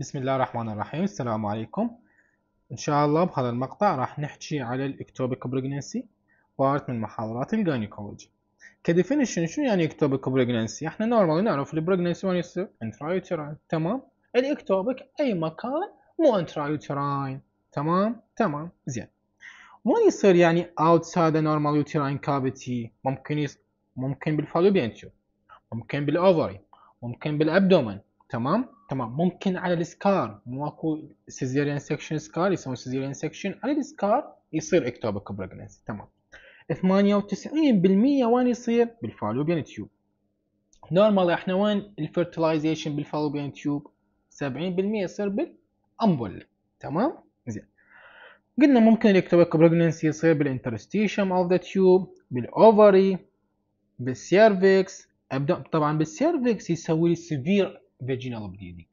بسم الله الرحمن الرحيم السلام عليكم ان شاء الله بهذا المقطع راح نحكي على الاكتوبيك بريجنسي بارت من محاضرات الجاينيكولوجي كديفينيشن شنو يعني اكتوبيك بريجنسي احنا نورمال نعرف البريجنسي وين يصير انترايوتراين تمام الاكتوبيك اي مكان مو انترايوتراين تمام تمام زين وين يصير يعني اوتسايد the normal uterine ممكن يص... ممكن بالفالوبيان تيوب ممكن بالاوفري ممكن بالابدومن تمام تمام ممكن على السكار مو اكو سيزيريان سكشن سكار يسوون سيزيريان سكشن على السكار يصير اكتوبك بريجننسي تمام 98% وين يصير بالفالوبيان تيوب نورمال احنا وين الفيرتلايزيشن بالفالوبيان تيوب 70% يصير بالامبول تمام زين قلنا ممكن الاكتوبك بريجننسي يصير بالانترستيشم اوف ذا تيوب بالاوفري بالسيرفكس طبعا بالسيرفكس يسوي لي سيفير فيجينال بليدنج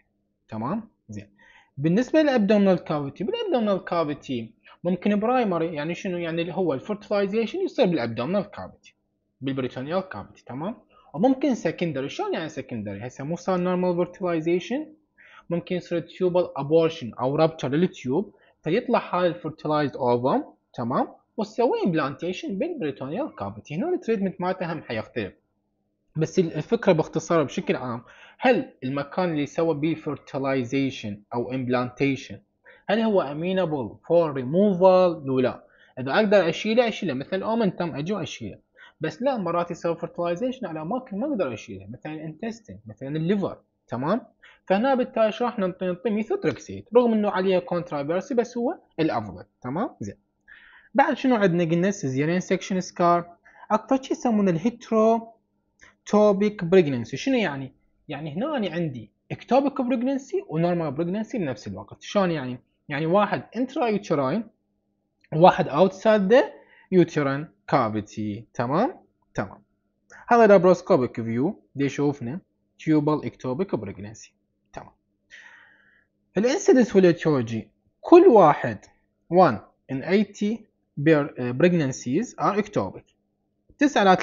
تمام زين بالنسبه للابدومينال كافيتي بالابدومينال كافيتي ممكن برايمري يعني شنو يعني اللي هو الفرتلايزيشن يصير بالابدومينال كافيتي بالبريتونيال كافيتي تمام وممكن سكندري شلون يعني سكندري هسه مو صار نورمال فرتلايزيشن ممكن يصير تيوبال ابورشن او رابتشر للتيوب فيطلع هاي الفرتلايزد اوفم تمام وتسوي امبلانتيشن بالبريتونيال كافيتي هنا التريتمنت مالته هم حيختلف بس الفكرة باختصار بشكل عام هل المكان اللي سوى به fertilization أو implantation هل هو amenable for removal لو لا إذا أقدر أشيله أشيله مثل omentum أجي وأشيله بس لا مرات يسوي fertilization على أماكن ما أقدر أشيلها مثلا الانتستين مثلا الليفر تمام فهنا بالتالي شو راح نعطي نعطي ميثوتركسيت رغم انه عليه كونترافيرسي بس هو الافضل تمام زين بعد شنو عندنا قلنا سيزيرين سكشن سكار اكثر شيء يسمونه الهيترو اكتوبيك بريجننسي شنو يعني؟ يعني هنا أنا عندي اكتوبيك بريجننسي ونورمال بريجننسي بنفس الوقت شلون يعني؟ يعني واحد انترا يوتراين وواحد اوتسايد ذا يوترين كافيتي تمام؟ تمام هذا لابروسكوبيك فيو دي يشوفنا تيوبال اكتوبيك بريجننسي تمام الانسيدنس والاتيولوجي كل واحد 1 in 80 pregnancies are ectopic 9 على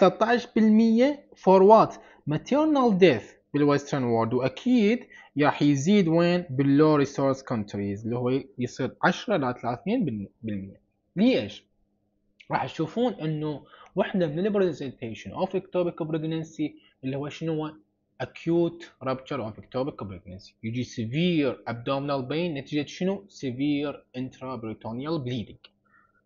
13% what? ماتيرنال ديث بالويسترن وورد واكيد راح يزيد وين باللو ريسورس كونتريز اللي هو يصير 10 ل 30% ليش؟ راح تشوفون انه وحده من البرزنتيشن اوف اكتوبيك بريجننسي اللي هو شنو acute rupture of ectopic pregnancy يجي severe abdominal pain نتيجة شنو؟ severe intraperitoneal bleeding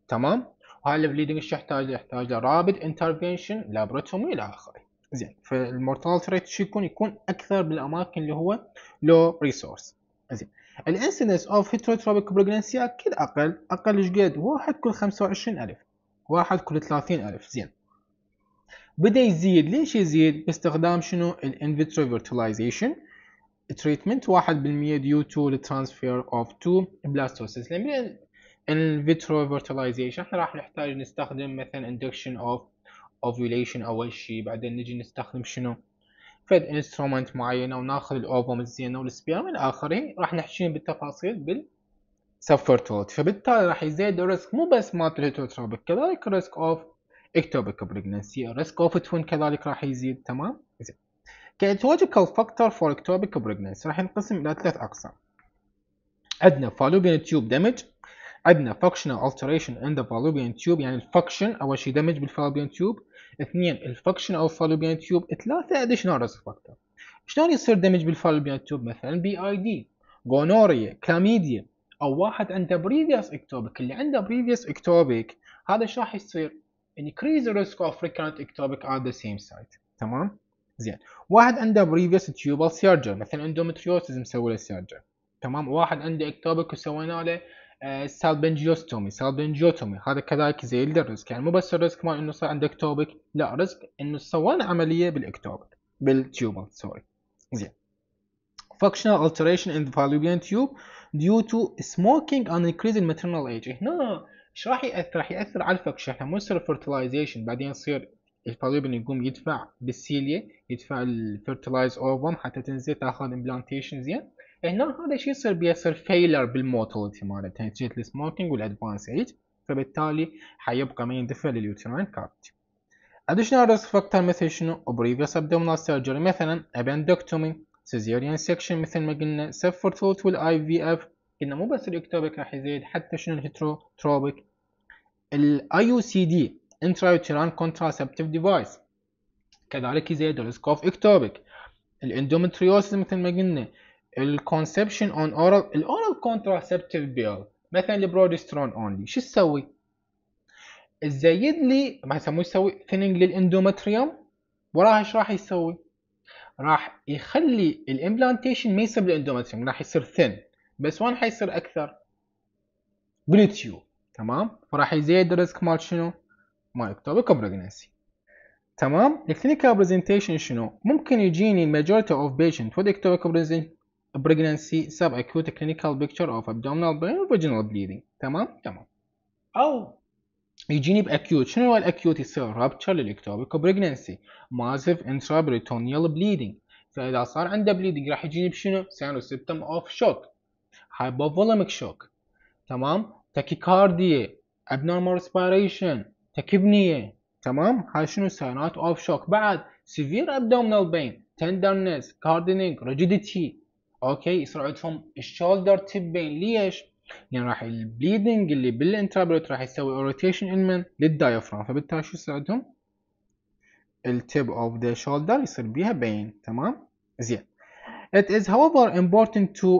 تمام؟ هاي البليدنج ايش يحتاج؟ يحتاج لرابد انترفينشن لابريتومي الى اخره. زين فالمورتاليتي ريت شو يكون؟ يكون اكثر بالاماكن اللي هو لو ريسورس. زين الانسنس اوف هيتروتروبيك بريجنسي اكيد اقل اقل ايش قد؟ واحد كل 25000 واحد كل 30000 زين بدا يزيد ليش يزيد؟ باستخدام شنو؟ الانفيترو فيرتلايزيشن تريتمنت 1% ديو تو الترانسفير اوف 2 بلاستوسيس لان in vitro fertilization احنا راح نحتاج نستخدم مثلا induction of ovulation اول شيء بعدين نجي نستخدم شنو فد انسترومنت معينه وناخذ الاوفوم الزينه والسبيرم الى اخره راح نحكي بالتفاصيل بال سفرتوت فبالتالي راح يزيد الريسك مو بس مال الهيتروتروبيك كذلك الريسك اوف اكتوبيك بريجنسي الريسك اوف توين كذلك راح يزيد تمام زين كايتولوجيكال فاكتور فور اكتوبيك بريجنسي راح ينقسم الى ثلاث اقسام عندنا فالوبين تيوب دامج عندنا functional alteration in the fallopian tube يعني الفكشن اول شيء دمج بالفالوبيان تيوب اثنين الفكشن او الفالوبيان تيوب ثلاثه اديشنال ريسك فاكتور شلون يصير دمج بالفالوبيان تيوب مثلا بي اي دي جونوريا كلاميديا او واحد عنده بريفيوس اكتوبيك اللي عنده بريفيوس اكتوبيك هذا ايش راح يصير؟ increase the risk of recurrent ectopic at the same site تمام؟ زين واحد عنده previous tubal surgery مثلا endometriosis مسوي له surgery تمام واحد عنده ectopic وسوينا له سالبنجيوستومي سالبنجيوتومي هذا كذلك زي الرزق يعني مو بس الرزق مال انه صار عندك توبك لا رزق انه سوانا عمليه بالاكتوبك بالتيوبل سوري زين functional alteration in the fallopian tube due to smoking and increase maternal age هنا ايش راح ياثر راح ياثر على الفكشن احنا مو يصير fertilization بعدين يصير الفالوبين يقوم يدفع بالسيليا يدفع الفيرتلايز اوفم حتى تنزل تاخذ امبلانتيشن زين هنا هذا الشيء يصير بيصير فيلر بالموتاليتي مالتها جيت السموكينج والادفانس ايج فبالتالي حيبقى ما يندفع لليوترين كارت additional risk factor مثل شنو previous abdominal surgery مثلا ابندكتومي سيزيريان section مثل ما قلنا subfertility والاي في اف قلنا مو بس الاكتوبيك راح يزيد حتى شنو الهيتروتروبيك الاي يو سي دي intrauterine contraceptive device كذلك يزيد الريسك اوف اكتوبيك الاندومتريوسيس مثل ما قلنا الكونسبشن اون اورال الاورال كونتراسبتيف بيل مثلا البرودسترون اونلي شو تسوي؟ تزيد لي ما يسموه يسوي ثيننج للاندومتريوم وراها ايش راح يسوي؟ راح يخلي الامبلانتيشن ما يصير بالاندومتريوم راح يصير ثن بس وين حيصير اكثر؟ بالتيوب تمام؟ وراح يزيد الريسك مال شنو؟ مال اكتوبيك بريجنسي تمام؟ الكلينيكال برزنتيشن شنو؟ ممكن يجيني الماجورتي اوف بيشنت with ectopic pregnancy sub acute clinical picture of abdominal pain or vaginal bleeding تمام تمام او يجيني باكيوت شنو هو الاكيوت يصير رابتشر للاكتوبيك بريجننسي ماسيف انترابريتونيال بليدنج فاذا صار عنده بليدنج راح يجيني بشنو سيانو سيبتم اوف شوك هايبوفوليميك شوك تمام تاكيكارديا abnormal respiration تكبنيه تمام هاي شنو سيانات اوف شوك بعد سيفير ابدومينال بين تندرنس كاردينينج rigidity اوكي يصير عندهم الشولدر تبين ليش؟ يعني راح البليدنج اللي بالانترابلت راح يسوي اوريتيشن انمن للدايفرام فبالتالي شو يصير عندهم؟ التب اوف ذا شولدر يصير بيها بين تمام؟ زين It is however important to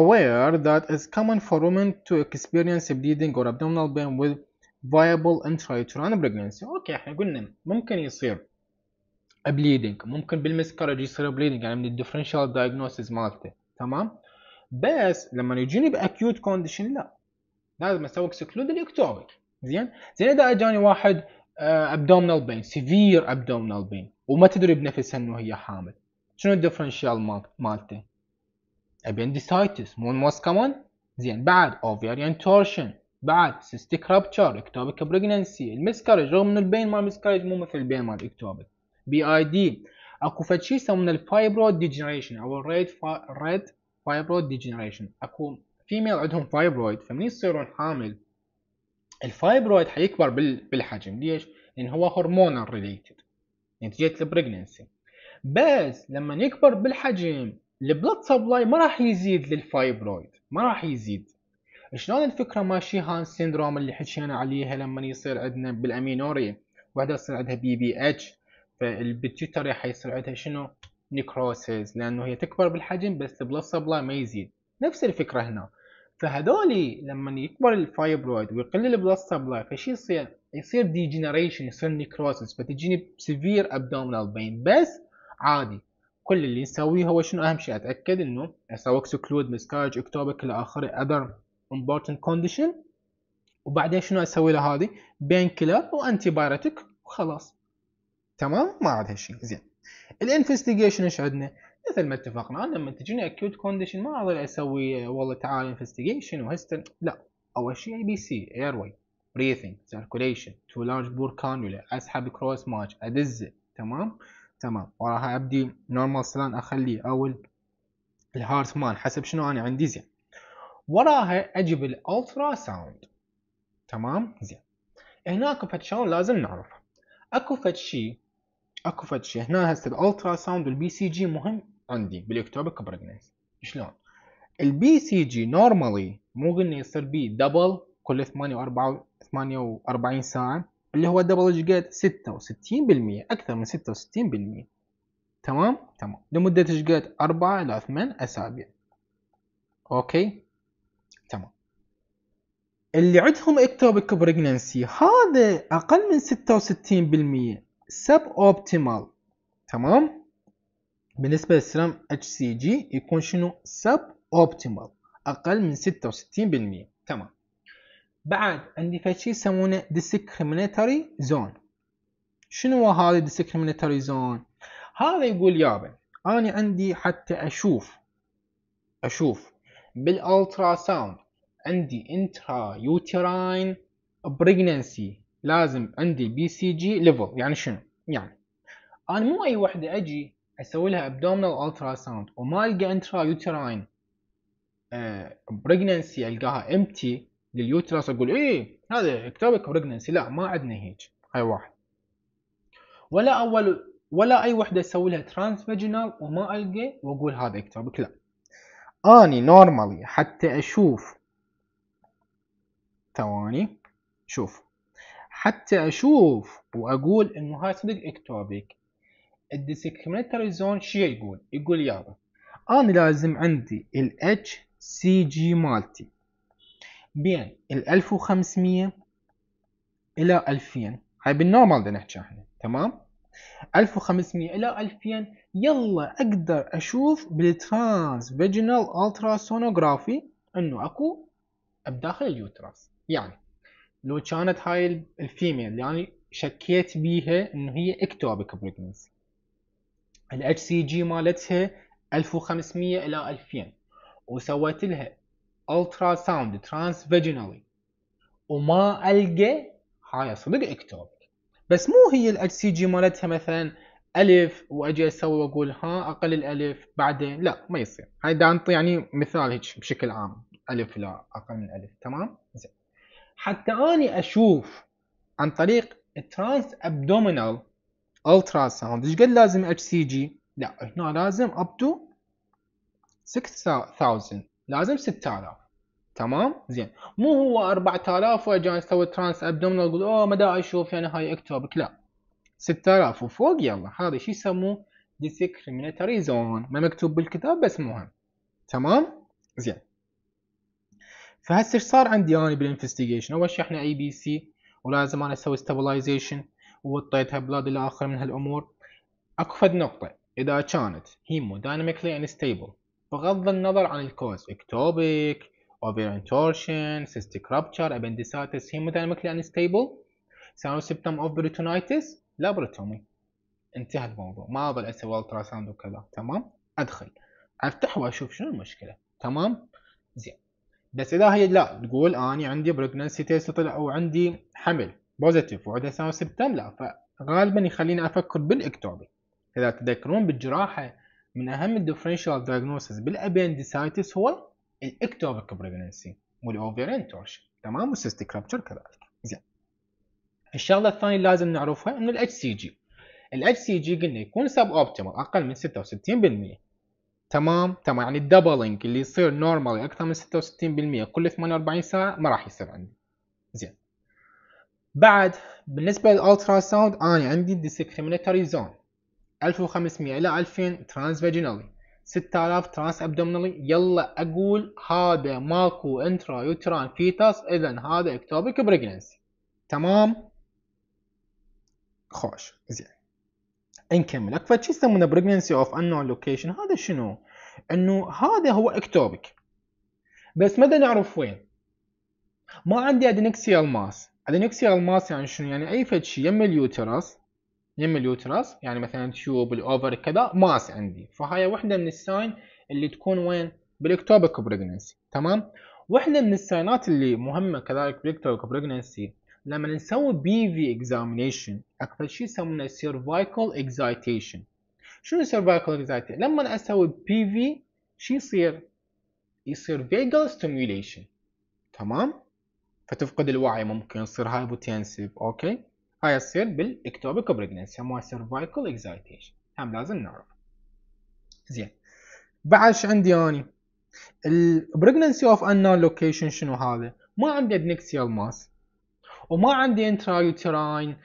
aware that it's common for women to experience bleeding or abdominal pain with viable intrauterine pregnancy اوكي احنا قلنا ممكن يصير bleeding ممكن بالمسكرج يصير bleeding يعني من الدفرنشال دايجنوستس مالته تمام بس لما يجيني باكيوت كونديشن لا لازم اسوي اكسكلود الاكتوبيك زين زين اذا اجاني واحد ابدومينال بين سيفير ابدومينال بين وما تدري بنفسها انه هي حامل شنو الدفرنشال مالته ابندسايتس مو موست كمان زين بعد اوفيريان تورشن بعد cystic rupture اكتوبيك pregnancy المسكرج رغم انه البين مال المسكرج مو مثل البين مال الاكتوبيك بي اي دي اكو فد شيء يسمونه الفايبرو ديجنريشن او الريد فا... ريد فايبرو ديجنريشن اكو فيميل عندهم فايبرويد فمن يصيرون حامل الفايبرويد حيكبر بال... بالحجم ليش؟ لان هو هرمونال ريليتد نتيجه البريجننسي بس لما يكبر بالحجم البلد سبلاي ما راح يزيد للفايبرويد ما راح يزيد شلون الفكره ماشي هان سيندروم اللي حكينا عليها لما يصير عندنا بالامينوريا وحده تصير عندها بي بي اتش فالبيتيوتري حيصير عندها شنو نيكروسيز لانه هي تكبر بالحجم بس البلاد سبلاي ما يزيد نفس الفكره هنا فهذولي لما يكبر الفايبرويد ويقل البلاد سبلاي فش يصير يصير ديجنريشن يصير نيكروسيس فتجيني سيفير ابدومينال بين بس عادي كل اللي نسويه هو شنو اهم شيء اتاكد انه اسوي اكسكلود مسكارج اكتوبك الى اخره اذر امبورتنت كونديشن وبعدين شنو اسوي له هذه بين كيلر وانتي بايرتك وخلاص تمام ما عاد هالشيء زين الانفستيجيشن ايش عندنا مثل ما اتفقنا انا لما تجيني اكيوت كونديشن ما اظل اسوي والله تعال انفستيجيشن وهستن لا اول شيء اي بي سي اير واي بريثنج سيركوليشن تو لارج بور كانولا اسحب كروس ماتش ادزه تمام تمام وراها ابدي نورمال سلان اخليه او الهارت مان حسب شنو انا عندي زين وراها اجيب الالترا ساوند تمام زين هناك فتشان لازم نعرفها اكو فتشي اكو فد شيء هنا هسه الالترا ساوند والبي سي جي مهم عندي بالاكتوبيك بريجننس شلون؟ البي سي جي نورمالي مو قلنا يصير بي دبل كل 48 ساعه اللي هو دبل ايش قد 66% اكثر من 66% تمام تمام لمده ايش قد 4 الى 8 اسابيع اوكي تمام اللي عندهم اكتوبك بريجننسي هذا اقل من 66% suboptimal تمام بالنسبة للسيرم HCG يكون شنو suboptimal أقل من 66% تمام بعد عندي فشي يسمونه discriminatory zone شنو هذا discriminatory zone هذا يقول يابا أنا عندي حتى أشوف أشوف بالألترا ساوند عندي intrauterine pregnancy لازم عندي بي سي جي ليفل يعني شنو؟ يعني انا مو اي وحده اجي اسوي لها ابدومينال الترا ساوند وما القى انترا يوتراين بريجننسي القاها امتي لليوترس اقول ايه هذا اكتبك بريجننسي لا ما عندنا هيك هاي واحد ولا اول ولا اي وحده اسوي لها ترانس فاجينال وما القى واقول هذا اكتبك لا اني نورمالي حتى اشوف ثواني شوف حتى اشوف واقول انه هاي صدق اكتوبيك الديسكريمنتري زون شو يقول؟ يقول يابا انا لازم عندي ال اتش سي جي مالتي بين ال 1500 الى 2000 هاي بالنورمال بدنا نحكي احنا تمام 1500 الى 2000 يلا اقدر اشوف بالترانس فيجنال التراسونوغرافي انه اكو بداخل اليوترس يعني لو كانت هاي الفيميل اللي يعني شكيت بيها انه هي اكتوبك بريجنسي الاتش سي جي مالتها 1500 الى 2000 وسويت لها الترا ساوند ترانس فيجينالي وما القى هاي صدق اكتوبك بس مو هي الاتش سي جي مالتها مثلا الف واجي اسوي واقول ها اقل الالف بعدين لا ما يصير هاي دانت يعني مثال هيك بشكل عام الف لا اقل من الف تمام حتى اني اشوف عن طريق الترانس ابدومينال ساوند ايش قد لازم اتش سي جي؟ لا هنا لازم اب تو 6000 لازم 6000 تمام زين مو هو 4000 وجاي اسوي ترانس ابدومينال اقول اوه ما دا اشوف يعني هاي اكتوبك لا 6000 وفوق يلا هذا شو يسموه ديسكريميناتوري زون ما مكتوب بالكتاب بس مهم تمام زين فهسه ايش صار عندي انا بالانفستيجيشن اول شيء احنا اي بي سي ولازم انا اسوي ستابلايزيشن ووطيتها بلاد الى اخر من هالامور اكو فد نقطه اذا كانت هيمو دايناميكلي انستيبل بغض النظر عن الكوز اكتوبيك اوفر انتورشن سيستيك رابتشر ابندساتس هيمو دايناميكلي انستيبل سانو سيبتم اوف بريتونايتس لابراتومي انتهى الموضوع ما اظل اسوي الترا ساوند وكذا تمام ادخل افتح واشوف شنو المشكله تمام زين بس اذا هي لا تقول اني عندي بريجننسي تيست طلع او عندي حمل بوزيتيف وعده سبتم لا فغالبا يخليني افكر بالاكتوبي اذا تذكرون بالجراحه من اهم الدفرنشال دايجنوسيس بالابندسايتس هو الاكتوبيك بريجننسي والاوفيرين توش تمام والسيستيك رابتشر كذلك زين الشغله الثانيه اللي لازم نعرفها انه الاتش سي جي الاتش سي جي قلنا يكون سب اوبتيمال اقل من 66% تمام تمام يعني الدبلنج اللي يصير نورمالي اكثر من 66% كل 48 ساعه ما راح يصير عندي زين بعد بالنسبه للالترا ساوند انا عندي ديسكريميناتوري زون 1500 الى 2000 ترانس فاجينالي 6000 ترانس ابدومينالي يلا اقول هذا ماكو انترا يوتران فيتاس اذا هذا اكتوبك بريجنسي تمام خوش زين نكمل اكو شيء يسمونه بريجننسي اوف انون لوكيشن هذا شنو؟ انه هذا هو اكتوبك بس ماذا نعرف وين ما عندي ادنكسيال ماس ادنكسيال ماس يعني شنو يعني اي فد شيء يم اليوترس يم اليوترس يعني مثلا تيوب الاوفر كذا ماس عندي فهاي وحده من الساين اللي تكون وين بالاكتوبك بريجننسي تمام وحده من الساينات اللي مهمه كذلك بالاكتوبك بريجننسي لما نسوي في examination أكثر شيء يسمونه cervical excitation شنو cervical excitation؟ لما أسوي PV شو يصير؟ يصير vagal stimulation تمام؟ فتفقد الوعي ممكن يصير hypotensive أوكي؟ هاي يصير بالإكتوبيك بريجننس يسموها cervical excitation هم لازم نعرف زين بعد شو عندي أني؟ البريجننسي اوف unknown location شنو هذا؟ ما عندي ادنكسيال ماس وما عندي انترايوتراين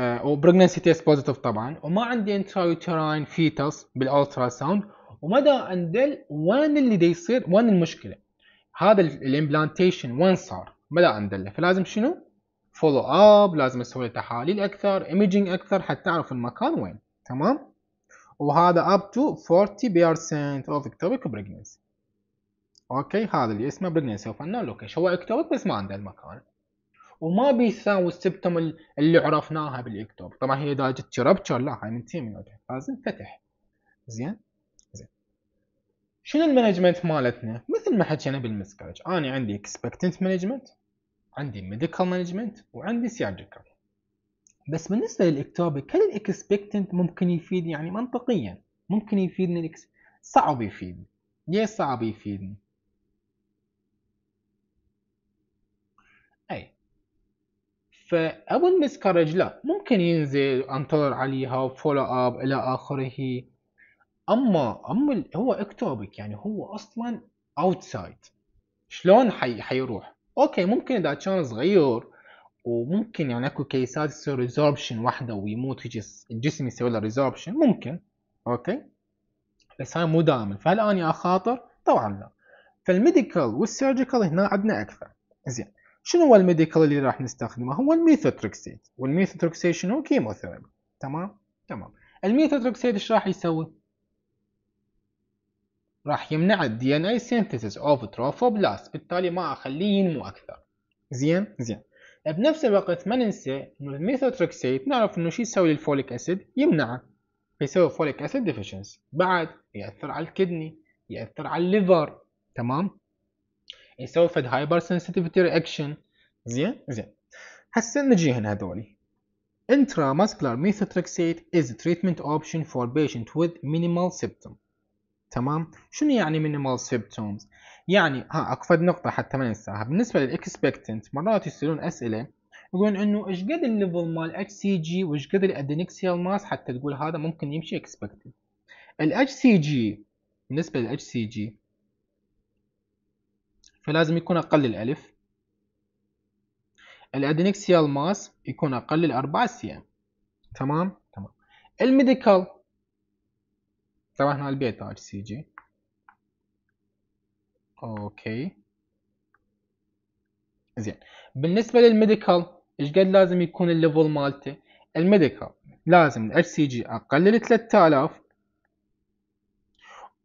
وبريجنسي تيست بوزيتيف طبعا وما عندي انترايوتراين فيتس بالالترا ساوند ومدى اندل وين اللي دي يصير وين المشكله هذا الامبلانتيشن وين صار مدى اندل فلازم شنو فولو اب لازم اسوي له تحاليل اكثر ايمجينج اكثر حتى اعرف المكان وين تمام وهذا اب تو 40% اوف اكتوبيك بريجنسي اوكي هذا اللي اسمه بريجنسي اوف انون لوكيشن هو اكتوبيك بس ما عنده المكان وما بيساوي السبتم اللي عرفناها بالاكتوب طبعا هي اذا جت ربتشر لا هاي من تيم لازم فتح زين زين شنو المانجمنت مالتنا مثل ما حكينا بالمسكرج انا عندي اكسبكتنت مانجمنت عندي ميديكال مانجمنت وعندي سيرجيكال بس بالنسبه للاكتوب هل الاكسبكتنت ممكن يفيد يعني منطقيا ممكن يفيدني الإكس... صعب يفيدني ليه صعب يفيدني اي فاول مسكارج لا ممكن ينزل انطر عليها فولو اب الى اخره اما اما هو اكتوبك يعني هو اصلا اوتسايد شلون حي حيروح اوكي ممكن اذا كان صغير وممكن يعني اكو كيسات تصير ريزوربشن وحده ويموت الجسم الجسم يسوي له ريزوربشن ممكن اوكي بس هاي مو دائما فهل اني اخاطر؟ طبعا لا فالميديكال والسيرجيكال هنا عندنا اكثر زين شنو هو الميديكال اللي راح نستخدمه هو الميثوتركسيت والميثوتركسيت شنو كيموثيرابي تمام تمام الميثوتركسيت ايش راح يسوي راح يمنع الدي ان اي سينثيسيس اوف تروفوبلاست بالتالي ما اخليه ينمو اكثر زين زين بنفس الوقت ما ننسى انه الميثوتركسيت نعرف انه شو يسوي للفوليك اسيد يمنعه فيسوي فوليك اسيد ديفيشنسي بعد ياثر على الكدني ياثر على الليفر تمام يسوي فد هايبر سنسيتيفيتي رياكشن زين زين هسه نجيهن هذولي intramuscular methotrexate is از treatment option for بيشنت with minimal symptom تمام شنو يعني minimal symptoms يعني ها اقفد نقطة حتى ما ننساها بالنسبة للاكسبكتنت مرات يسألون اسئلة يقولون انه ايش قد الليفل مال اتش سي جي وايش قد الادينكسيال ماس حتى تقول هذا ممكن يمشي اكسبكتنت الاتش سي جي بالنسبة للاتش سي جي فلازم يكون أقل الألف الأدنكسيال ماس يكون أقل الأربعة سي ام تمام تمام الميديكال طبعا هنا البيتا اتش سي جي اوكي زين بالنسبة للميديكال ايش قد لازم يكون الليفل مالته الميديكال لازم الاتش سي جي اقل ل 3000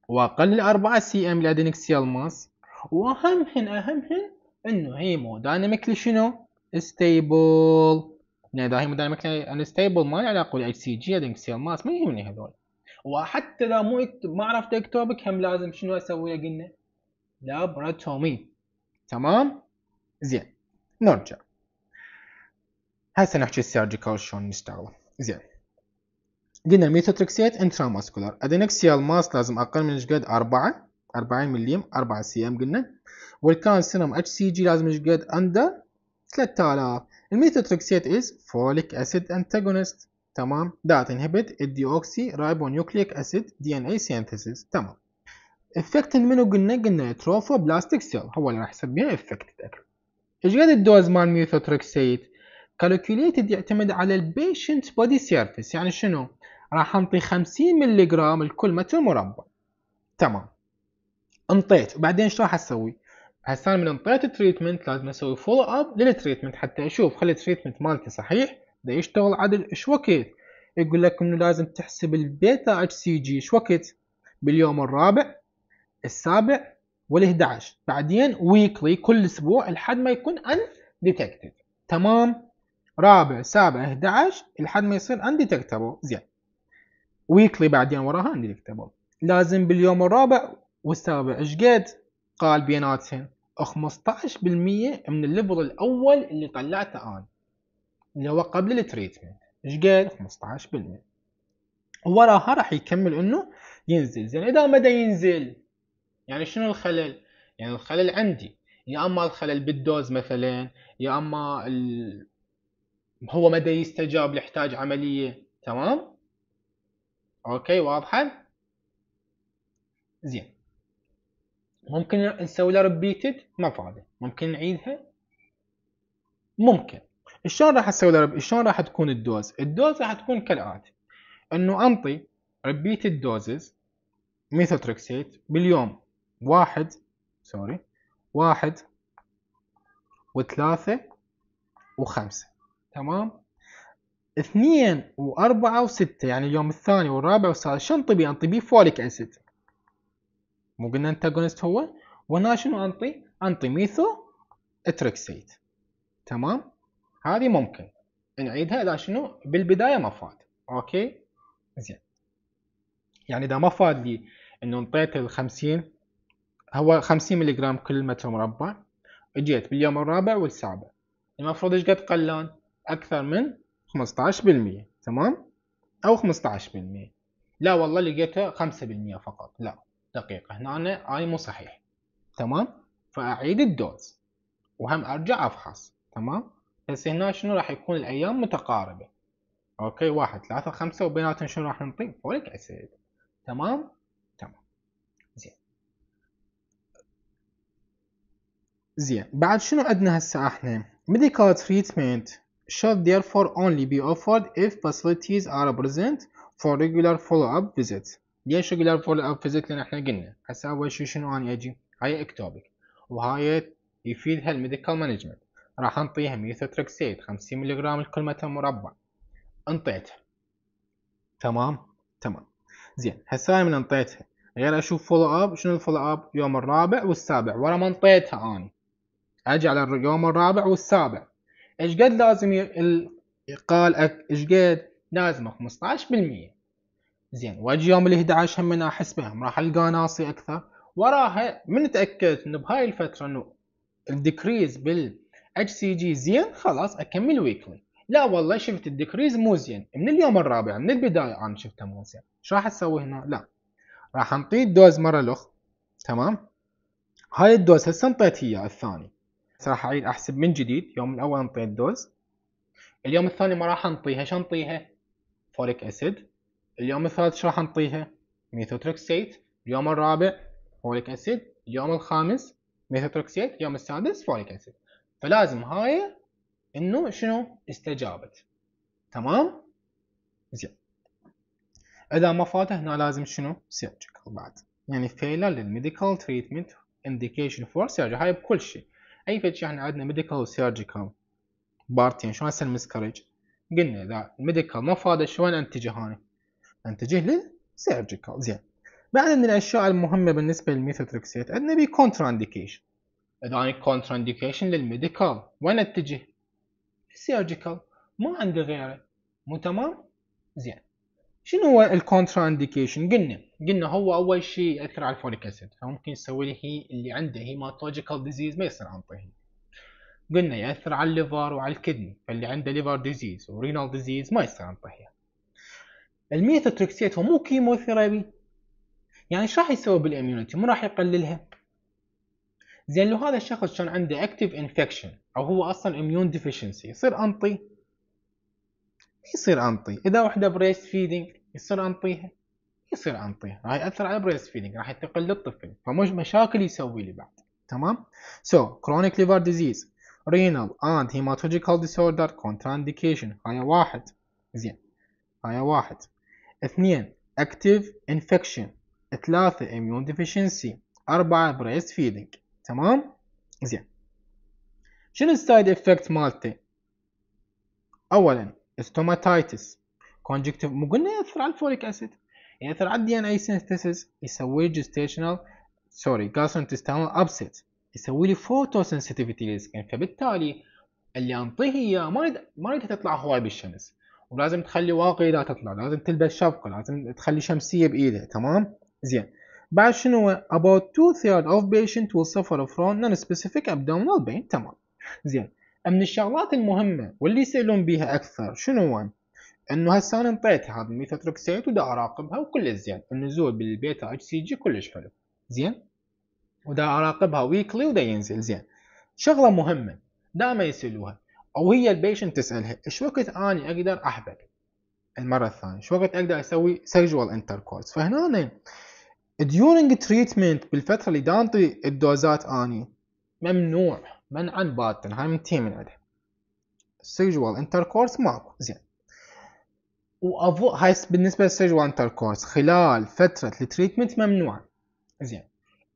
واقل ل 4 سي ام الادينكسيال ماس اهم اهمهن انه هي مودايناميكلي شنو؟ ستيبل يعني اذا هي مودايناميكلي انستيبل ما له علاقه بالاتش سي جي لينك سيل ماس ما يهمني هذول وحتى لو مو ما عرفت اكتوبك هم لازم شنو اسوي له قلنا؟ لابراتومي تمام؟ زين نرجع هسه نحكي السيرجيكال شلون نشتغله زين قلنا ميثوتريكسيت انتراماسكولار ادينكسيال ماس لازم اقل من ايش قد 4 40 مليم 4 سي ام قلنا والكان سينم اتش سي جي لازم يقعد اندر 3000 الميثوتريكسيت از فوليك اسيد انتاجونست تمام ذات inhibit الديوكسي ريبونيوكليك اسيد دي ان اي سينثيسيس تمام افكت منو قلنا قلنا بلاستيك سيل هو اللي راح يسميها افكت ايش قد الدوز مال ميثوتريكسيت كالكوليتد يعتمد على البيشنت بودي سيرفيس يعني شنو راح انطي 50 ملغ لكل متر مربع تمام انطيت وبعدين شو راح اسوي هسه من انطيت التريتمنت لازم اسوي فولو اب للتريتمنت حتى اشوف خلي التريتمنت مالتي صحيح بده يشتغل عدل ايش وقت يقول لك انه لازم تحسب البيتا اتش سي جي ايش وقت باليوم الرابع السابع وال11 بعدين ويكلي كل اسبوع لحد ما يكون ان ديتكتد تمام رابع سابع 11 لحد ما يصير ان ديتكتبل زين ويكلي بعدين وراها ان ديتكتبل لازم باليوم الرابع والسابع ايش قد قال بيناتهم 15% من الليفل الاول اللي طلعته انا اللي هو قبل التريتمنت ايش قد 15% وراها راح يكمل انه ينزل زين اذا مدى ينزل يعني شنو الخلل يعني الخلل عندي يا اما الخلل بالدوز مثلا يا اما ال... هو مدى يستجاب يحتاج عمليه تمام اوكي واضحه زين ممكن نسوي لها ريبيتد ما فاضي ممكن نعيدها ممكن شلون راح اسوي لها شلون راح تكون الدوز الدوز راح تكون كالاتي انه انطي ريبيتد دوزز ميثوتريكسيت باليوم واحد سوري واحد وثلاثة وخمسة تمام اثنين واربعة وستة يعني اليوم الثاني والرابع والسادس شنطي انطي بيه انطي بيه فوليك اسيد مو قلنا انتاجونست هو وهنا شنو انطي انطي ميثو اتركسيت تمام هذه ممكن نعيدها اذا شنو بالبدايه ما فاد اوكي زين يعني اذا ما فاد لي انه انطيت ال 50 هو 50 ملغ كل متر مربع اجيت باليوم الرابع والسابع المفروض ايش قد قلان اكثر من 15% تمام او 15% لا والله لقيته 5% فقط لا دقيقة هنا أنا اي مو صحيح تمام فأعيد الدوز وهم أرجع أفحص تمام بس هنا شنو راح يكون الأيام متقاربة أوكي واحد ثلاثة خمسة وبيناتهم شنو راح نعطي فوليك أسيد تمام تمام زين زين بعد شنو عندنا هسه احنا medical treatment should therefore only be offered if facilities are present for regular follow-up visits ليش ريجولار فولو اب فيزيك لان احنا قلنا هسه اول شيء شنو اني اجي هاي اكتوبك وهاي يفيدها الميديكال مانجمنت راح انطيها ميثوتريكسيت 50 ملغ لكل متر مربع انطيتها تمام تمام زين هسه هاي من انطيتها غير اشوف فولو اب شنو الفولو اب يوم الرابع والسابع ورا ما انطيتها اني اجي على اليوم الرابع والسابع ايش قد لازم يقال ايش قد لازم 15% زين واجي يوم ال 11 هم احس بهم راح القى ناصي اكثر وراها من تاكدت انه بهاي الفتره انه الديكريز بال اتش سي جي زين خلاص اكمل ويكلي لا والله شفت الديكريز مو زين من اليوم الرابع من البدايه انا شفته مو زين شو راح اسوي هنا؟ لا راح انطيه الدوز مره الاخ تمام هاي الدوز هسه انطيت اياه الثاني راح اعيد احسب من جديد يوم الاول انطيت الدوز اليوم الثاني ما راح انطيها شو انطيها؟ فوليك اسيد اليوم الثالث شو راح نعطيها ميثوتروكسيت، اليوم الرابع فوليك اسيد اليوم الخامس ميثوتروكسيت، اليوم السادس فوليك اسيد فلازم هاي انه شنو استجابت تمام زين اذا ما فات هنا لازم شنو سيرجيكال بعد يعني فيلر للميديكال تريتمنت انديكيشن فور سيرجي هاي بكل شيء اي فد شيء احنا عندنا ميديكال وسيرجيكال بارتين شلون اسوي المسكرج قلنا اذا الميديكال ما فاده شلون انتجه هاني نتجه للسيرجيكال زين بعد من الاشياء المهمه بالنسبه للميثوتريكسيت عندنا بي كونترا انديكيشن اذا انا كونترا انديكيشن للميديكال وين اتجه؟ سيرجيكال ما عندي غيره مو تمام؟ زين شنو هو الكونترا انديكيشن؟ قلنا قلنا هو اول شيء ياثر على الفوليك اسيد فممكن يسوي لي اللي عنده هيماتولوجيكال ديزيز ما يصير عن انطيه قلنا ياثر على الليفر وعلى الكدني فاللي عنده ليفر ديزيز ورينال ديزيز ما يصير عن انطيه الميثوتريكسيت هو مو كيموثيرابي يعني ايش راح يسوي بالاميونتي؟ مو راح يقللها زين لو هذا الشخص كان عنده اكتيف انفكشن او هو اصلا اميون ديفيشنسي يصير انطي يصير انطي اذا وحده بريست فيدنج يصير انطيها يصير انطيها راح ياثر على بريست فيدنج راح يتقل للطفل فمش مشاكل يسوي لي بعد تمام سو كرونيك ليفر ديزيز رينال اند هيماتولوجيكال ديسوردر كونترانديكيشن هاي واحد زين هاي واحد اثنين active انفكشن ثلاثة اميون ديفيشنسي أربعة breast فيدنج تمام؟ زين شنو السايد افكت مالته؟ أولا استوماتايتس كونجكتيف مو قلنا يأثر على الفوليك أسيد يأثر على الدي ان اي سينثيسيس يسوي لي gestational سوري gastrointestinal ابسيت يسوي لي فوتو photosensitivity للسكن يعني فبالتالي اللي انطيه اياه ما اريد ما اريدها تطلع هواي بالشمس ولازم تخلي واقي لا تطلع لازم تلبس شبكه لازم تخلي شمسيه بايده تمام زين بعد شنو about two third of patient will suffer from non-specific abdominal pain تمام زين من الشغلات المهمه واللي يسالون بيها اكثر شنو هو؟ انه هسه انا انطيت هذا الميثوتركسيت ودا اراقبها وكلش زين النزول بالبيتا اتش سي جي كلش حلو زين ودا اراقبها ويكلي ودا ينزل زين شغله مهمه دائما يسالوها او هي البيشنت تسالها ايش وقت اني اقدر احبل المره الثانيه ايش وقت اقدر اسوي سيجوال انتركورس فهنا ديورنج تريتمنت بالفتره اللي دانطي الدوزات اني ممنوع منعا باتا هاي منتهي من عندها سيجوال انتركورس ماكو زين وافو هاي بالنسبه للسيجوال انتركورس خلال فتره التريتمنت ممنوع زين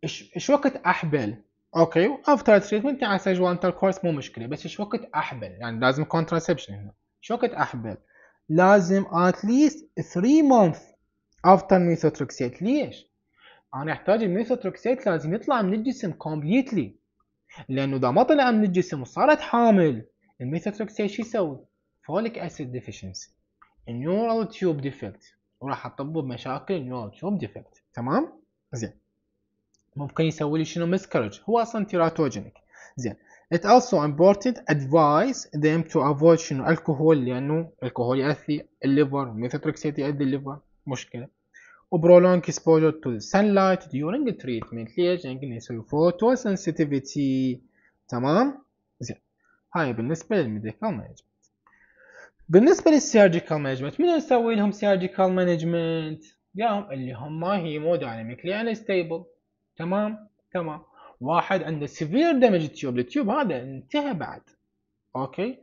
ايش وقت احبل اوكي افتر تريتمنت يعني سيجوال انتركورس مو مشكله بس شو وقت احبل يعني لازم كونتراسبشن هنا شو وقت احبل لازم اتليست 3 مانث افتر ميثوتروكسيت ليش؟ انا احتاج الميثوتروكسيت لازم يطلع من الجسم كومبليتلي لانه اذا ما طلع من الجسم وصارت حامل الميثوتروكسيت شو يسوي؟ فوليك اسيد ديفشنسي النيورال تيوب ديفكت وراح تطب بمشاكل النيورال تيوب ديفكت تمام؟ زين ممكن يسوي لي شنو مسكرج هو اصلا تيراتوجينيك زين It also important advise them to avoid شنو الكحول لانه الكحول ياثي الليفر ميثوتريكسيت يأذي الليفر مشكلة و prolong exposure to the sunlight during the treatment ليش؟ لأن يسوي photosensitivity تمام؟ زين هاي بالنسبة للميديكال مانجمنت بالنسبة للسيرجيكال مانجمنت من نسوي لهم سيرجيكال مانجمنت؟ يا اللي هم هيمودايناميكلي انستيبل تمام تمام واحد عنده سيفير دمج التيوب التيوب هذا انتهى بعد اوكي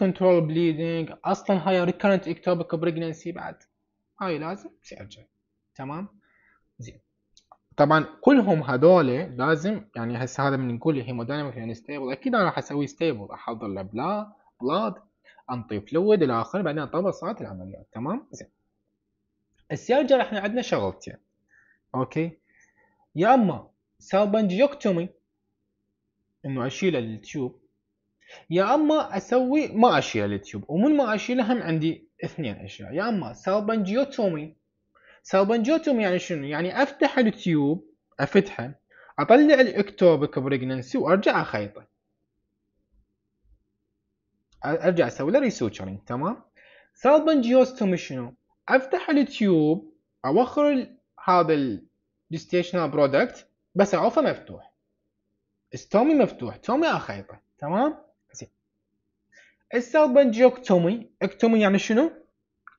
كنترول بليدنج اصلا هاي recurrent اكتوبك بريجننسي بعد هاي لازم سيرجع تمام زين طبعا كلهم هذول لازم يعني هسه هذا من نقول هيمودايناميك يعني ستيبل اكيد انا راح اسوي ستيبل احضر له بلاد انطي فلويد الى اخره بعدين اطبق صناعه العمليات تمام زين السيرجر احنا عندنا شغلتين اوكي يا أما سالبنجيوكتومي إنه أشيل التيوب يا أما أسوي ما أشيل التيوب ومن ما أشيله هم عندي اثنين أشياء يا أما سالبنجيوتومي سالبنجيوتومي يعني شنو؟ يعني أفتح التيوب أفتحه أطلع الأكتوبك بريجننسي وأرجع أخيطه ارجع اسوي له ريسوتشرنج تمام سالبنجيوستومي شنو؟ افتح التيوب اوخر هذا ديستيشنال برودكت بس عوفه مفتوح ستومي مفتوح تومي اخيطه تمام زين السيل تومي اكتومي يعني شنو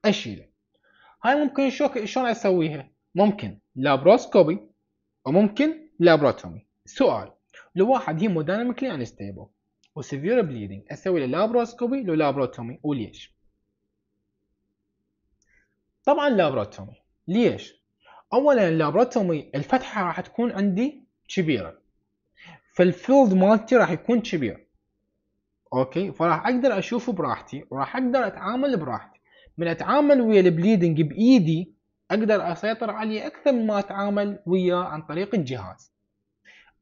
اشيله هاي ممكن شوك شلون اسويها ممكن لابروسكوبي وممكن لابروتومي سؤال لو واحد ان انستيبل وسيفير بليدنج اسوي له لابروسكوبي لو لابروتومي وليش طبعا لابروتومي ليش اولا اللابراتومي الفتحه راح تكون عندي كبيره فالفيلد مالتي راح يكون كبير اوكي فراح اقدر اشوفه براحتي وراح اقدر اتعامل براحتي من اتعامل ويا البليدنج بايدي اقدر اسيطر عليه اكثر مما اتعامل وياه عن طريق الجهاز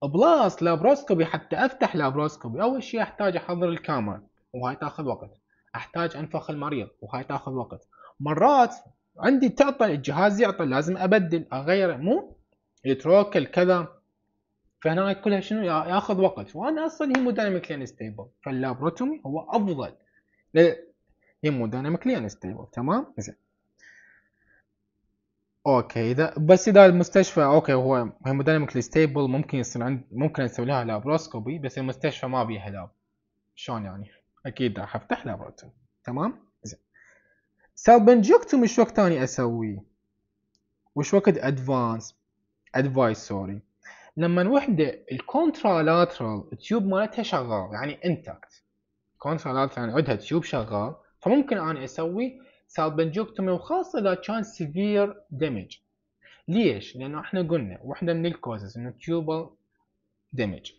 بلاس لابروسكوبي حتى افتح لابروسكوبي اول شيء احتاج احضر الكاميرا وهاي تاخذ وقت احتاج انفخ المريض وهاي تاخذ وقت مرات عندي تعطى الجهاز يعطى لازم ابدل اغيره مو يترك كذا فهنا كلها شنو ياخذ وقت وانا اصلا هيمودايناميكلي انستيبل فاللابروتومي هو افضل هيمودايناميكلي انستيبل تمام زين اوكي اذا بس اذا المستشفى اوكي هو هيمودايناميكلي ستيبل ممكن يصير عند ممكن اسوي لها لابروسكوبي بس المستشفى ما بيها لاب شلون يعني اكيد راح افتح لابروتومي تمام سابنجي وش وقت تاني اسوي وش وقت ادفانس ادفايس سوري لما وحده الكونترالاترال تيوب مالتها شغال يعني انتاكت كونترالاترال يعني عندها تيوب شغال فممكن انا اسوي سالبنجوكتومي وخاصه اذا كان سيفير دمج ليش؟ لانه احنا قلنا واحده من الكوزز انه تيوبال دمج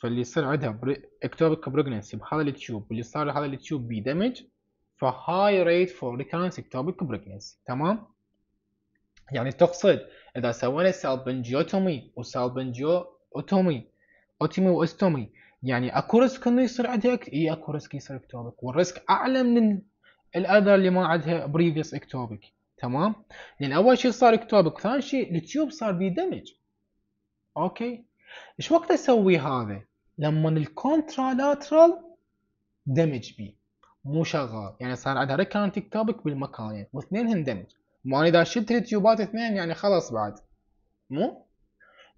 فاللي يصير عندها اكتوبك اكتوبيك بريجنسي بهذا التيوب واللي صار هذا التيوب بيه دمج فهاي ريت فور ريكرنس recurrence ectopic pregnancy تمام يعني تقصد اذا سوينا سالبنجيوتومي وسالبنجيوتومي اوتومي واستومي يعني اكو ريسك انه يصير عندها اي اكو ريسك يصير اكتوبك والريسك اعلى من الاذى اللي ما عندها بريفيوس اكتوبك تمام لان يعني اول شيء صار اكتوبك ثاني شيء التيوب صار بيه دمج اوكي ايش وقت اسوي هذا لما الكونترالاترال دمج بيه مو شغال يعني صار عندها ريكانت تيك بالمكان يعني واثنين هندمج ما انا اذا شلت التيوبات اثنين يعني خلاص بعد مو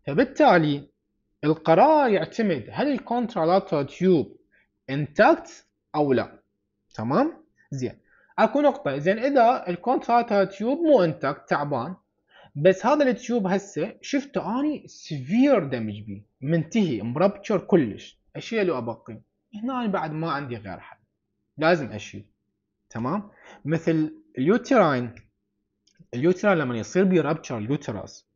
فبالتالي القرار يعتمد هل الكونترالاترال تيوب انتاكت او لا تمام زين اكو نقطه زين اذا الكونترالاترال تيوب مو انتاكت تعبان بس هذا التيوب هسه شفته اني سفير دمج بيه منتهي مربتشر كلش اشيله وابقي هنا بعد ما عندي غير حل لازم اشيل تمام مثل اليوتراين اليوتراين لما يصير بي رابتشر اليوتراس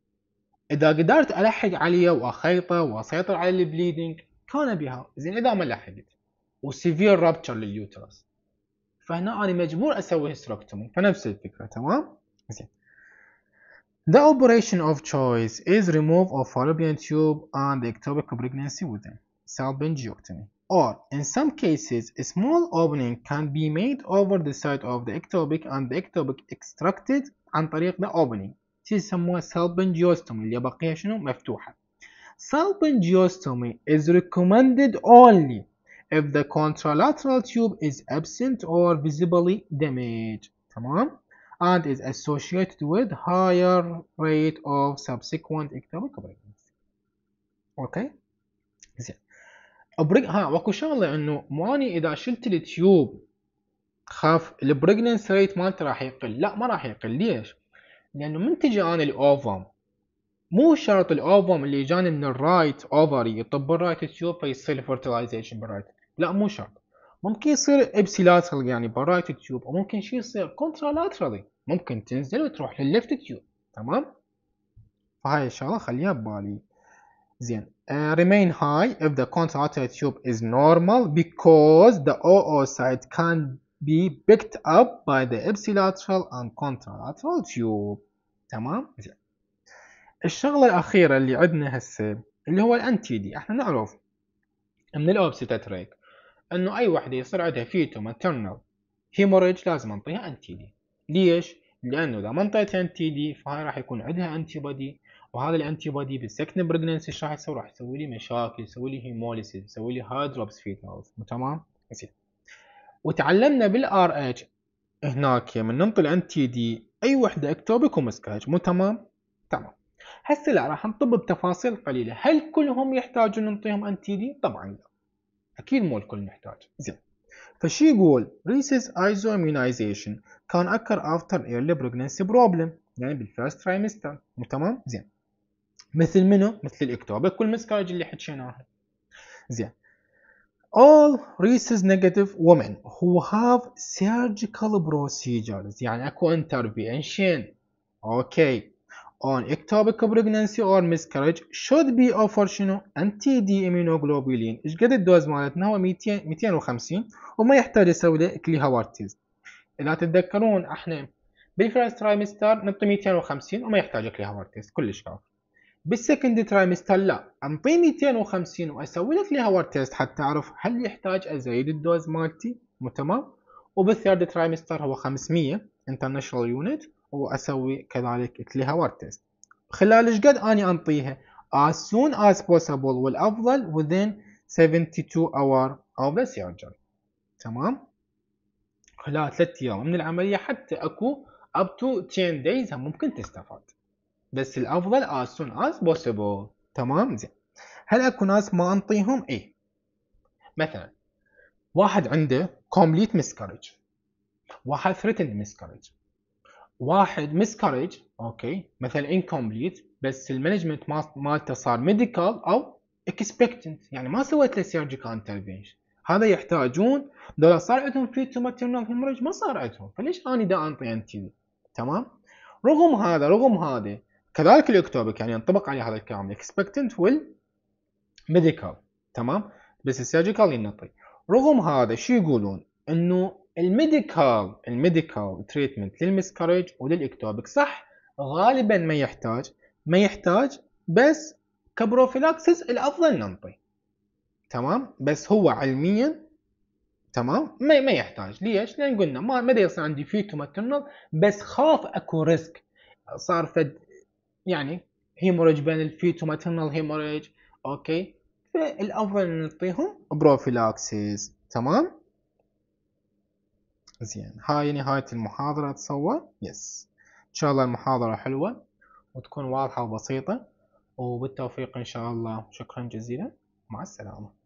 اذا قدرت الحق عليه واخيطه واسيطر على البليدنج كان بها زين اذا ما لحقت وسيفير رابتشر لليوتراس فهنا انا مجبور اسوي هستروكتومي فنفس الفكره تمام زين The operation of choice is remove of fallopian tube and ectopic pregnancy within salpingectomy. or in some cases a small opening can be made over the side of the ectopic and the ectopic extracted عن طريق the opening شي يسموها salpingostomy اللي بقيها شنو salpingostomy is recommended only if the contralateral tube is absent or visibly damaged تمام and is associated with higher rate of subsequent ectopic pregnancy okay بريك ها واكو شغله انه ماني اذا شلت التيوب خاف البريجننس ريت مالتي راح يقل لا ما راح يقل ليش؟ لانه من تجي انا الاوفم مو شرط الاوفم اللي جاني من الرايت اوفري يطب الرايت تيوب فيصير الفرتلايزيشن بالرايت لا مو شرط ممكن يصير ابسيلاترال يعني بالرايت تيوب وممكن شيء يصير كونترالاترالي ممكن تنزل وتروح للليفت تيوب تمام؟ فهاي الشغله خليها ببالي زين uh, remain high if the contralateral tube is normal because the OO side can be picked up by the ipsilateral and contralateral tube تمام زين الشغله الاخيره اللي عندنا هسه اللي هو الانتي دي احنا نعرف من الاوبسيتاتريك انه اي وحده يصير عندها فيتو ماترنال هيموريج لازم نعطيها انتي دي ليش لانه اذا ما انطيتها انتي دي فهاي راح يكون عندها انتي بودي وهذا الانتي بودي بالسكند بريجننسي ايش راح يسوي؟ راح يسوي لي مشاكل، يسوي لي هيموليسيس، يسوي لي هاي هايدروبس فيتالز، تمام؟ زين وتعلمنا بالار اتش هناك من ننطي الانتي دي اي وحده اكتوبكم اسكاج مو تمام؟ تمام. هسه لا راح نطب بتفاصيل قليله، هل كلهم يحتاجون نعطيهم انتي دي؟ طبعا لا. اكيد مو الكل محتاج زين. فشي يقول ريسيس ايزومينايزيشن كان اكر افتر ايرلي بريجننسي بروبلم يعني بالفيرست ترايمستر مو تمام؟ زين. مثل منو؟ مثل الاكتوبك والمسكارج اللي حكيناها. زين. All rhesus negative women who have surgical procedures يعني اكو intervention اوكي on ectopic pregnancy or miscarriage should be offered شنو anti D immunoglobulin ايش قد الدوز مالتنا هو 200 250 وما يحتاج يسوي له كليها اذا تتذكرون احنا بالفرست ترايمستر نعطي 250 وما يحتاج كليها كلش كافي بالسكند ترايمستر لا انطيه 250 واسوي لك الهاور تيست حتى اعرف هل يحتاج ازيد الدوز مالتي مو تمام وبالثيرد ترايمستر هو 500 انترناشونال يونت واسوي كذلك الهاور تيست خلال ايش قد اني انطيها as soon as possible والافضل within 72 hour of the surgery تمام خلال 3 ايام من العمليه حتى اكو up to 10 days ممكن تستفاد بس الأفضل as soon as possible تمام زين هل أكو ناس ما أنطيهم؟ اي مثلا واحد عنده complete miscarriage واحد threatened miscarriage واحد miscarriage اوكي مثلا incomplete بس المانجمنت مالته صار medical او expectant يعني ما سويت له surgical intervention هذا يحتاجون لو صار عندهم في ماترنال hemorrhage ما صار عندهم فليش اني دا انطي انتي تمام رغم هذا رغم هذا كذلك الاكتوبك يعني ينطبق عليه هذا الكلام الاكسبكتنت والميديكال تمام بس السيرجيكال ينطي رغم هذا شو يقولون انه الميديكال الميديكال تريتمنت للمسكارج وللاكتوبك صح غالبا ما يحتاج ما يحتاج بس كبروفيلاكسس الافضل ننطي تمام بس هو علميا تمام ما ما يحتاج ليش لان قلنا ما ما يصير عندي فيتو ماترنال بس خاف اكو ريسك صار فد يعني هيموريج بين الفيتو ماتيرنال هيموريج اوكي فالافضل ان نعطيهم بروفيلاكسيز تمام زين هاي نهايه المحاضره اتصور يس ان شاء الله المحاضره حلوه وتكون واضحه وبسيطه وبالتوفيق ان شاء الله شكرا جزيلا مع السلامه